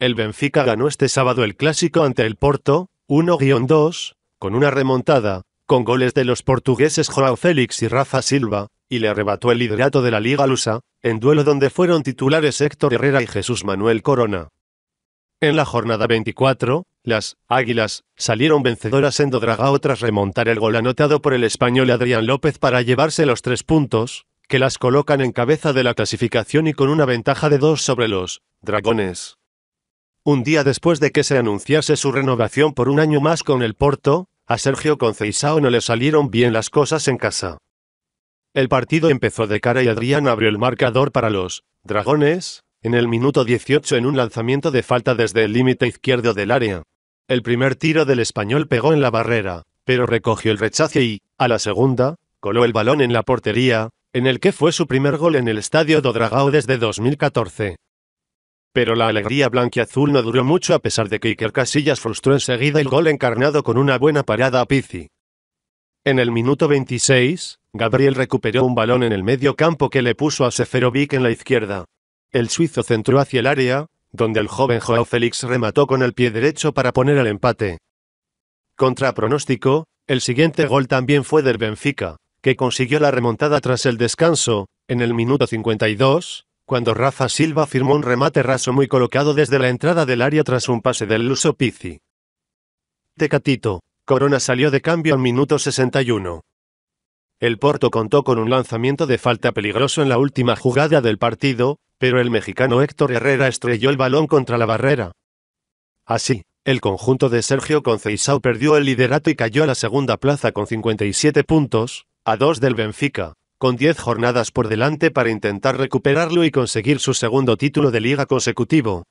El Benfica ganó este sábado el clásico ante el Porto, 1-2, con una remontada, con goles de los portugueses João Félix y Rafa Silva, y le arrebató el liderato de la Liga Lusa, en duelo donde fueron titulares Héctor Herrera y Jesús Manuel Corona. En la jornada 24, las Águilas salieron vencedoras en Dodragao tras remontar el gol anotado por el español Adrián López para llevarse los tres puntos, que las colocan en cabeza de la clasificación y con una ventaja de dos sobre los Dragones. Un día después de que se anunciase su renovación por un año más con el Porto, a Sergio Conceição no le salieron bien las cosas en casa. El partido empezó de cara y Adrián abrió el marcador para los Dragones, en el minuto 18 en un lanzamiento de falta desde el límite izquierdo del área. El primer tiro del español pegó en la barrera, pero recogió el rechace y, a la segunda, coló el balón en la portería, en el que fue su primer gol en el Estadio do Dragao desde 2014. Pero la alegría blanquiazul no duró mucho a pesar de que Iker Casillas frustró enseguida el gol encarnado con una buena parada a Pizzi. En el minuto 26, Gabriel recuperó un balón en el medio campo que le puso a Seferovic en la izquierda. El suizo centró hacia el área, donde el joven Joao Félix remató con el pie derecho para poner el empate. Contra pronóstico, el siguiente gol también fue del Benfica, que consiguió la remontada tras el descanso, en el minuto 52, cuando Rafa Silva firmó un remate raso muy colocado desde la entrada del área tras un pase del Luso Pizzi. Tecatito, Corona salió de cambio al minuto 61. El Porto contó con un lanzamiento de falta peligroso en la última jugada del partido, pero el mexicano Héctor Herrera estrelló el balón contra la barrera. Así, el conjunto de Sergio Conceição perdió el liderato y cayó a la segunda plaza con 57 puntos, a dos del Benfica con 10 jornadas por delante para intentar recuperarlo y conseguir su segundo título de liga consecutivo.